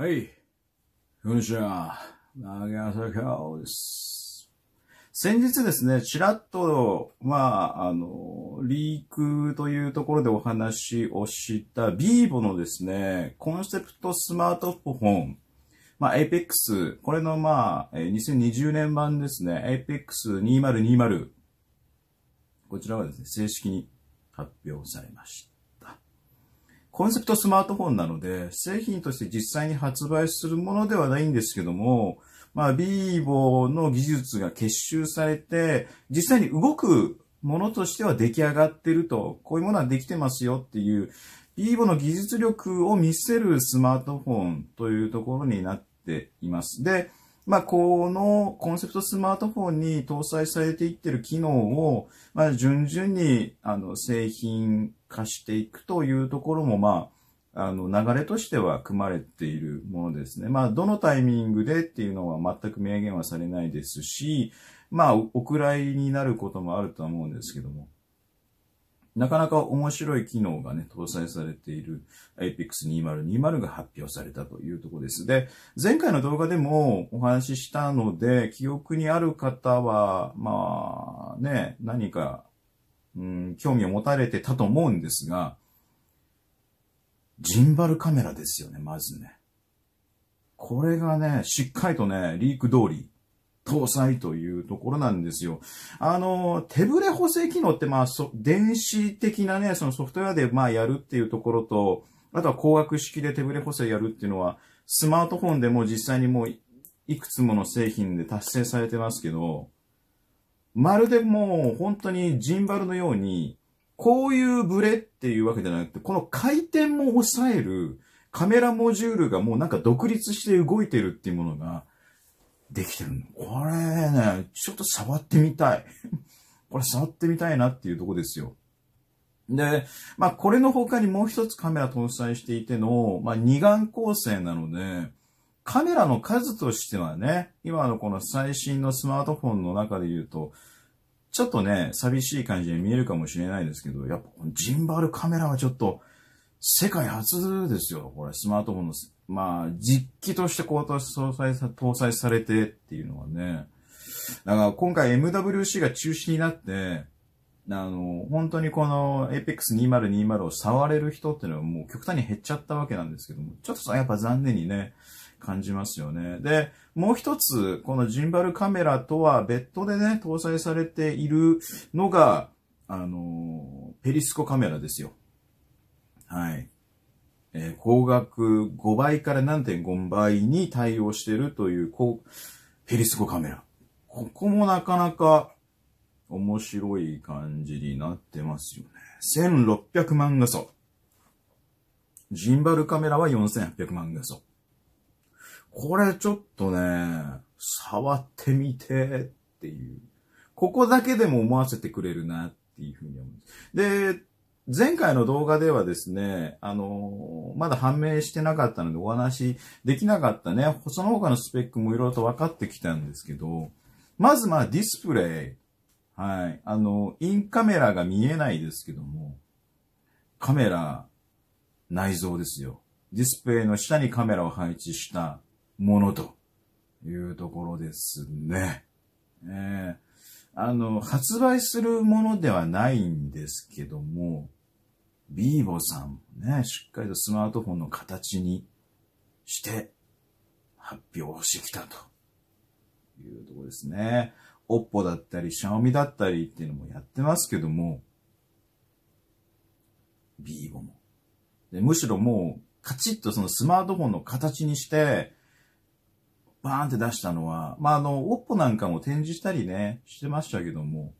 はい。こんにちは。長坂青です。先日ですね、ちらっと、まあ、あの、リークというところでお話をした、ビーボのですね、コンセプトスマートフォン、まあ、APEX、これのまあ、2020年版ですね、APEX2020。こちらはですね、正式に発表されました。コンセプトスマートフォンなので、製品として実際に発売するものではないんですけども、まあ、ビーボーの技術が結集されて、実際に動くものとしては出来上がってると、こういうものはできてますよっていう、ビーボーの技術力を見せるスマートフォンというところになっています。で、まあ、このコンセプトスマートフォンに搭載されていってる機能を、まあ、順々に、あの、製品化していくというところも、まあ、あの、流れとしては組まれているものですね。まあ、どのタイミングでっていうのは全く明言はされないですし、まあ、お蔵入りになることもあるとは思うんですけども。なかなか面白い機能がね、搭載されている APEX2020 が発表されたというところです。で、前回の動画でもお話ししたので、記憶にある方は、まあね、何かうん、興味を持たれてたと思うんですが、ジンバルカメラですよね、まずね。これがね、しっかりとね、リーク通り、搭載というところなんですよ。あの、手ぶれ補正機能って、まあ、電子的なね、そのソフトウェアで、まあ、やるっていうところと、あとは光学式で手ぶれ補正やるっていうのは、スマートフォンでも実際にもう、いくつもの製品で達成されてますけど、まるでもう本当にジンバルのように、こういうブレっていうわけじゃなくて、この回転も抑えるカメラモジュールがもうなんか独立して動いてるっていうものができてるの。これね、ちょっと触ってみたい。これ触ってみたいなっていうとこですよ。で、まあこれの他にもう一つカメラ搭載していての、まあ二眼構成なので、カメラの数としてはね、今のこの最新のスマートフォンの中で言うと、ちょっとね、寂しい感じに見えるかもしれないですけど、やっぱジンバルカメラはちょっと、世界初ですよ、これ、スマートフォンの、まあ、実機としてこう搭載さ、搭載されてっていうのはね、だから今回 MWC が中止になって、あの、本当にこの APEX2020 を触れる人っていうのはもう極端に減っちゃったわけなんですけども、ちょっとさ、やっぱ残念にね、感じますよね。で、もう一つ、このジンバルカメラとは別途でね、搭載されているのが、あの、ペリスコカメラですよ。はい。えー、光学5倍から何点5倍に対応しているという、こう、ペリスコカメラ。ここもなかなか面白い感じになってますよね。1600万画素。ジンバルカメラは4800万画素。これちょっとね、触ってみてっていう。ここだけでも思わせてくれるなっていうふうに思う。で、前回の動画ではですね、あのー、まだ判明してなかったのでお話できなかったね、その他のスペックもいろいろと分かってきたんですけど、まずまあディスプレイ。はい。あの、インカメラが見えないですけども、カメラ内蔵ですよ。ディスプレイの下にカメラを配置したものというところですね。えー、あの、発売するものではないんですけども、ビーボさんね、しっかりとスマートフォンの形にして発表してきたというところですね。オッポだったり、シャオミだったりっていうのもやってますけども、ビーボも。でむしろもう、カチッとそのスマートフォンの形にして、バーンって出したのは、まあ、あの、オッポなんかも展示したりね、してましたけども、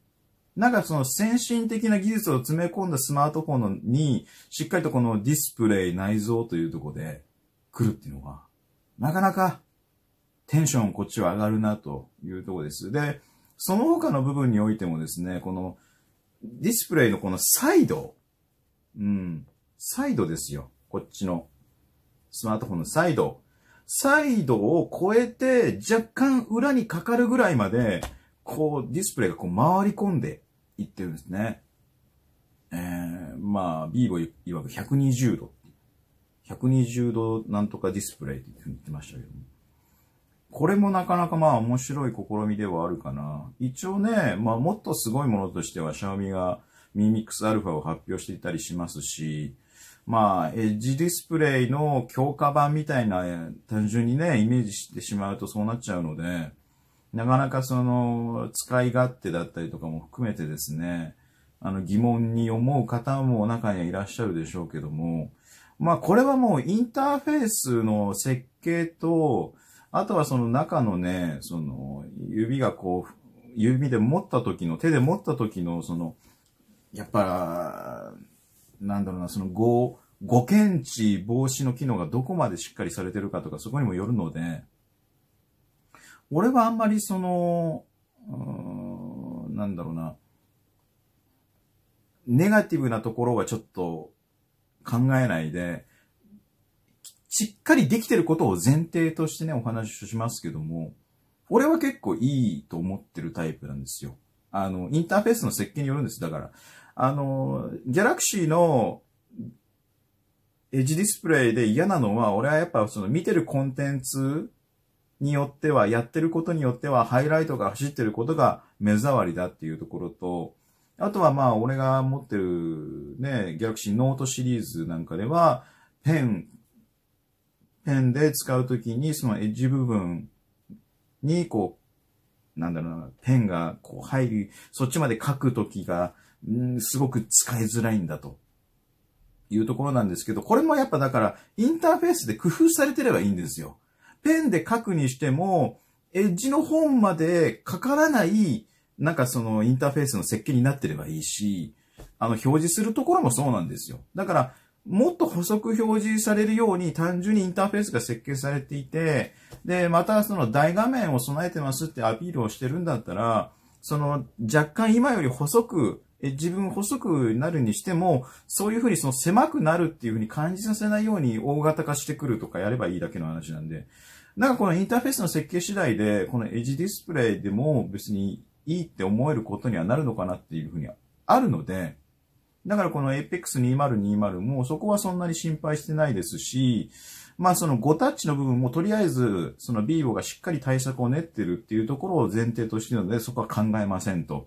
なんかその先進的な技術を詰め込んだスマートフォンに、しっかりとこのディスプレイ内蔵というとこで来るっていうのが、なかなかテンションこっちは上がるなというとこです。で、その他の部分においてもですね、このディスプレイのこのサイド、うん、サイドですよ。こっちのスマートフォンのサイド。サイドを越えて、若干裏にかかるぐらいまで、こう、ディスプレイがこう回り込んでいってるんですね。えー、まあ、ビーボいわく120度。120度なんとかディスプレイって言ってましたけども。これもなかなかまあ面白い試みではあるかな。一応ね、まあもっとすごいものとしては、シャオミがミミックスアルファを発表していたりしますし、まあ、エッジディスプレイの強化版みたいな、単純にね、イメージしてしまうとそうなっちゃうので、なかなかその、使い勝手だったりとかも含めてですね、あの、疑問に思う方も中にはいらっしゃるでしょうけども、まあ、これはもうインターフェースの設計と、あとはその中のね、その、指がこう、指で持った時の、手で持った時の、その、やっぱ、なんだろうな、その、誤検知防止の機能がどこまでしっかりされてるかとか、そこにもよるので、俺はあんまりその、なんだろうな、ネガティブなところはちょっと考えないで、しっかりできてることを前提としてね、お話をしますけども、俺は結構いいと思ってるタイプなんですよ。あの、インターフェースの設計によるんです。だから、あの、ギャラクシーのエッジディスプレイで嫌なのは、俺はやっぱその見てるコンテンツによっては、やってることによっては、ハイライトが走ってることが目障りだっていうところと、あとはまあ、俺が持ってるね、ギャラクシーノートシリーズなんかでは、ペン、ペンで使うときに、そのエッジ部分に、こう、なんだろうな、ペンがこう入り、そっちまで書くときが、んすごく使いづらいんだと。いうところなんですけど、これもやっぱだから、インターフェースで工夫されてればいいんですよ。ペンで書くにしても、エッジの本までかからない、なんかそのインターフェースの設計になってればいいし、あの、表示するところもそうなんですよ。だから、もっと補足表示されるように単純にインターフェースが設計されていて、で、またその大画面を備えてますってアピールをしてるんだったら、その若干今より細く自分細くなるにしても、そういうふうにその狭くなるっていうふうに感じさせないように大型化してくるとかやればいいだけの話なんで、なんかこのインターフェースの設計次第で、このエッジディスプレイでも別にいいって思えることにはなるのかなっていうふうにあるので、だからこの APEX2020 もそこはそんなに心配してないですし、まあその5タッチの部分もとりあえずその BIVO がしっかり対策を練ってるっていうところを前提としてるのでそこは考えませんと。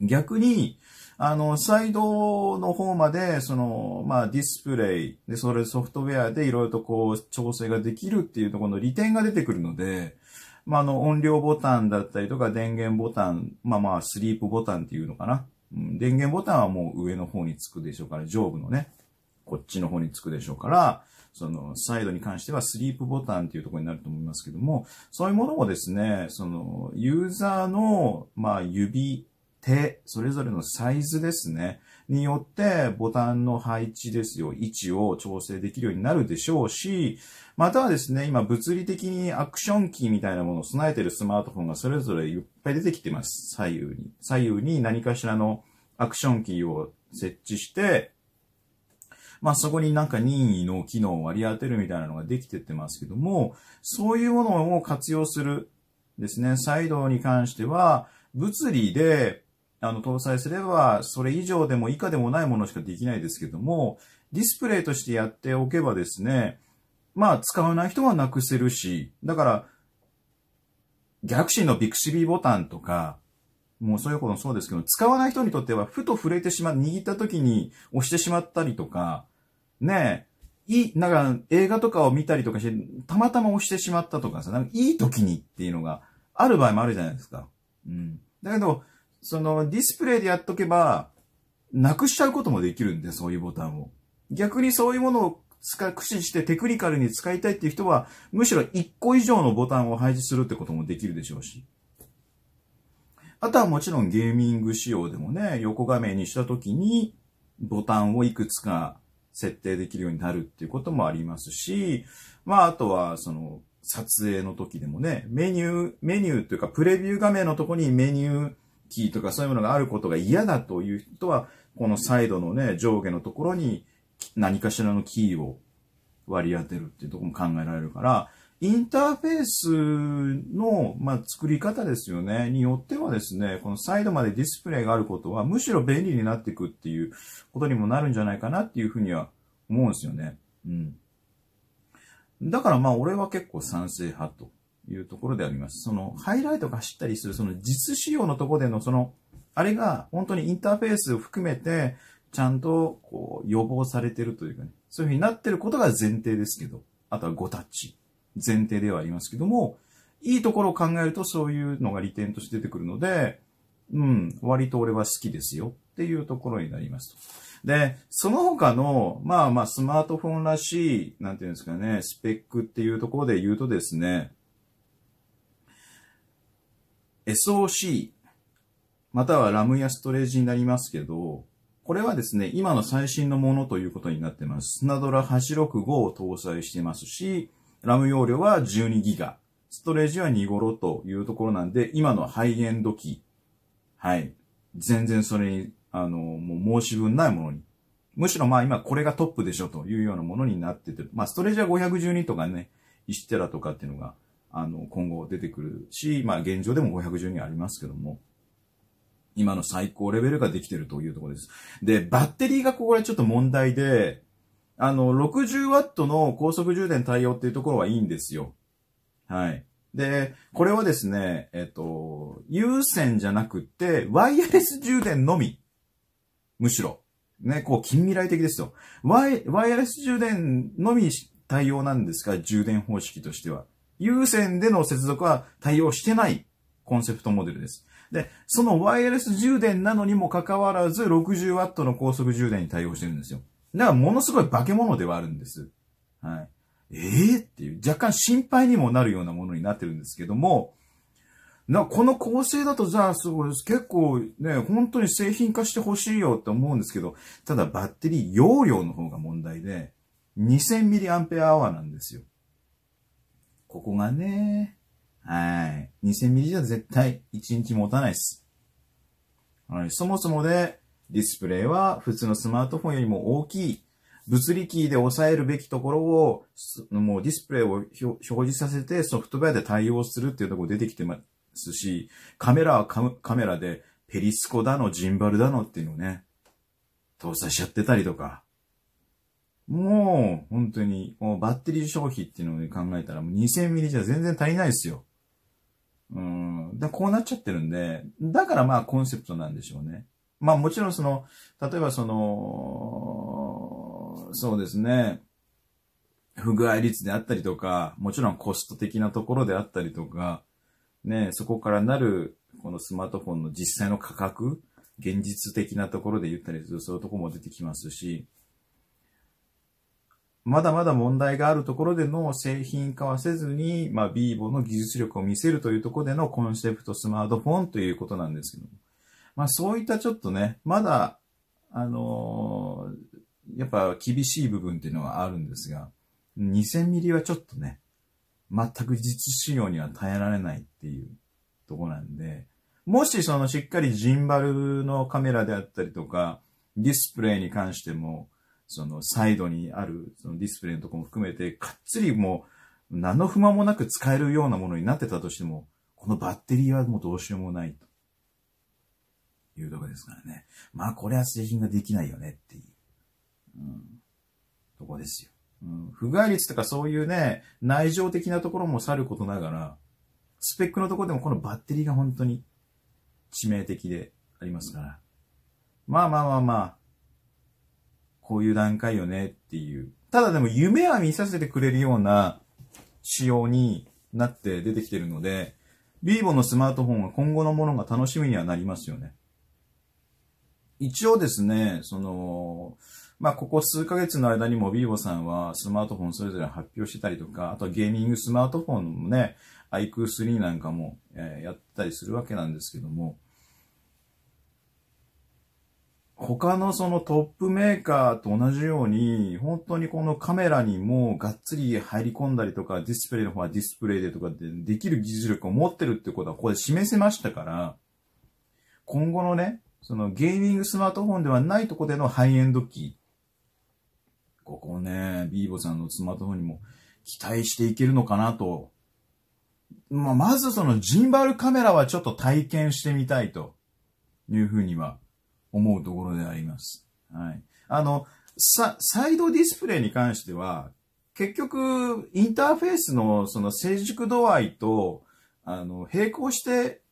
逆に、あの、サイドの方まで、その、まあ、ディスプレイ、で、それソフトウェアでいろいろとこう、調整ができるっていうところの利点が出てくるので、まあ、あの、音量ボタンだったりとか、電源ボタン、まあまあ、スリープボタンっていうのかな。うん、電源ボタンはもう上の方につくでしょうから、上部のね、こっちの方につくでしょうから、その、サイドに関してはスリープボタンっていうところになると思いますけども、そういうものもですね、その、ユーザーの、まあ、指、手、それぞれのサイズですね、によってボタンの配置ですよ、位置を調整できるようになるでしょうし、またはですね、今物理的にアクションキーみたいなものを備えているスマートフォンがそれぞれいっぱい出てきてます。左右に。左右に何かしらのアクションキーを設置して、まあそこになんか任意の機能を割り当てるみたいなのができてってますけども、そういうものを活用するですね、サイドに関しては、物理であの、搭載すれば、それ以上でも以下でもないものしかできないですけども、ディスプレイとしてやっておけばですね、まあ、使わない人はなくせるし、だから、ギャクシーのビクシビボタンとか、もうそういうこともそうですけど、使わない人にとっては、ふと触れてしまう、握った時に押してしまったりとか、ねえ、いい、なんか映画とかを見たりとかして、たまたま押してしまったとかさ、なんかいい時にっていうのがある場合もあるじゃないですか。うん。だけど、そのディスプレイでやっとけば、なくしちゃうこともできるんで、そういうボタンを。逆にそういうものを使、駆使してテクニカルに使いたいっていう人は、むしろ1個以上のボタンを配置するってこともできるでしょうし。あとはもちろんゲーミング仕様でもね、横画面にした時にボタンをいくつか設定できるようになるっていうこともありますし、まああとはその撮影の時でもね、メニュー、メニューというかプレビュー画面のとこにメニュー、キーとかそういうものがあることが嫌だという人は、このサイドのね、上下のところに何かしらのキーを割り当てるっていうとこも考えられるから、インターフェースの、まあ、作り方ですよね。によってはですね、このサイドまでディスプレイがあることは、むしろ便利になっていくっていうことにもなるんじゃないかなっていうふうには思うんですよね。うん。だからまあ、俺は結構賛成派というところであります。その、ハイライトが走ったりする、その実仕様のところでの、その、あれが本当にインターフェースを含めて、ちゃんと、こう、予防されてるというかね、そういうふうになってることが前提ですけど、あとは5タッチ、前提ではありますけども、いいところを考えるとそういうのが利点として出てくるので、うん、割と俺は好きですよっていうところになりますと。で、その他の、まあまあスマートフォンらしい、なんていうんですかね、スペックっていうところで言うとですね、SOC、またはラムやストレージになりますけど、これはですね、今の最新のものということになってます。スナドラ865を搭載してますし、ラム容量は1 2ギガ、ストレージは2頃というところなんで、今のハイエンド機、はい、全然それに、あの、もう申し分ないものに。むしろまあ今これがトップでしょというようなものになってて、まあストレージは512とかね、1テラとかっていうのがあの、今後出てくるし、まあ現状でも510人ありますけども、今の最高レベルができてるというところです。で、バッテリーがここはちょっと問題で、あの、60ワットの高速充電対応っていうところはいいんですよ。はい。で、これはですね、えっと、有線じゃなくて、ワイヤレス充電のみ。むしろ。ね、こう、近未来的ですよ。ワイ、ワイヤレス充電のみ対応なんですが、充電方式としては。有線での接続は対応してないコンセプトモデルです。で、そのワイヤレス充電なのにもかかわらず 60W の高速充電に対応してるんですよ。だからものすごい化け物ではあるんです。はい。ええー、っていう、若干心配にもなるようなものになってるんですけども、な、この構成だとじゃあすごいです。結構ね、本当に製品化してほしいよって思うんですけど、ただバッテリー容量の方が問題で、2000mAh なんですよ。ここがね、はい。2000ミリじゃ絶対1日持たないです。はい。そもそもで、ディスプレイは普通のスマートフォンよりも大きい。物理キーで抑えるべきところを、もうディスプレイを表示させてソフトウェアで対応するっていうところ出てきてますし、カメラはカメラでペリスコだの、ジンバルだのっていうのをね、搭載しちゃってたりとか。もう、本当に、もうバッテリー消費っていうのを考えたら、もう2000ミリじゃ全然足りないですよ。うん。で、こうなっちゃってるんで、だからまあコンセプトなんでしょうね。まあもちろんその、例えばその、そうですね、不具合率であったりとか、もちろんコスト的なところであったりとか、ね、そこからなる、このスマートフォンの実際の価格、現実的なところで言ったりする、そういうとこも出てきますし、まだまだ問題があるところでの製品化はせずに、まあ、ビーボの技術力を見せるというところでのコンセプトスマートフォンということなんですけども。まあ、そういったちょっとね、まだ、あのー、やっぱ厳しい部分っていうのはあるんですが、2000ミリはちょっとね、全く実使用には耐えられないっていうとこなんで、もしそのしっかりジンバルのカメラであったりとか、ディスプレイに関しても、そのサイドにあるそのディスプレイのとこも含めて、かっつりもう何の不満もなく使えるようなものになってたとしても、このバッテリーはもうどうしようもないと。いうとこですからね。まあこれは製品ができないよねっていう、うん、とこですよ。うん、不具合率とかそういうね、内情的なところもさることながら、スペックのところでもこのバッテリーが本当に致命的でありますから。まあまあまあまあ、こういう段階よねっていう。ただでも夢は見させてくれるような仕様になって出てきてるので、ビーボのスマートフォンは今後のものが楽しみにはなりますよね。一応ですね、その、まあ、ここ数ヶ月の間にもビーボさんはスマートフォンそれぞれ発表してたりとか、あとはゲーミングスマートフォンもね、iQ3 なんかも、えー、やったりするわけなんですけども、他のそのトップメーカーと同じように、本当にこのカメラにもがっつり入り込んだりとか、ディスプレイの方はディスプレイでとかでできる技術力を持ってるってことはここで示せましたから、今後のね、そのゲーミングスマートフォンではないとこでのハイエンド機。ここね、ビーボさんのスマートフォンにも期待していけるのかなと。まあ、まずそのジンバルカメラはちょっと体験してみたいというふうには思うところであります。はい。あの、サイドディスプレイに関しては、結局、インターフェースのその成熟度合いと、あの、並行して、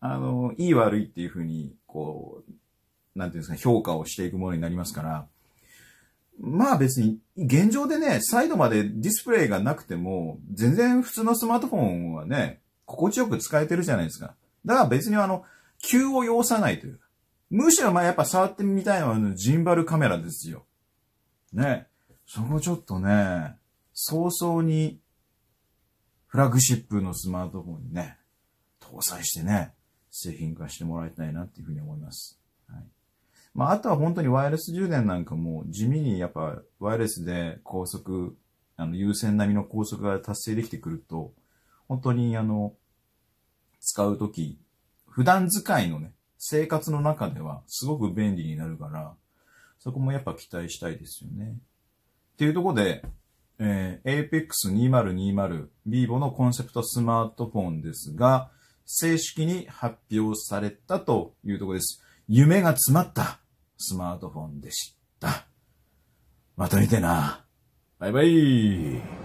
あの、いい悪いっていうふうに、こう、なんていうんですか、評価をしていくものになりますから、まあ別に、現状でね、サイドまでディスプレイがなくても、全然普通のスマートフォンはね、心地よく使えてるじゃないですか。だから別にあの、急を要さないという。むしろまあやっぱ触ってみたいのはジンバルカメラですよ。ね。そこちょっとね、早々にフラッグシップのスマートフォンにね、搭載してね、製品化してもらいたいなっていうふうに思います。はい。まあ、あとは本当にワイヤレス充電なんかも地味にやっぱワイヤレスで高速、あの、優先並みの高速が達成できてくると、本当にあの、使うとき、普段使いのね、生活の中ではすごく便利になるから、そこもやっぱ期待したいですよね。っていうところで、えー、APEX2020 Vivo のコンセプトスマートフォンですが、正式に発表されたというところです。夢が詰まったスマートフォンでした。また見てな。バイバイ。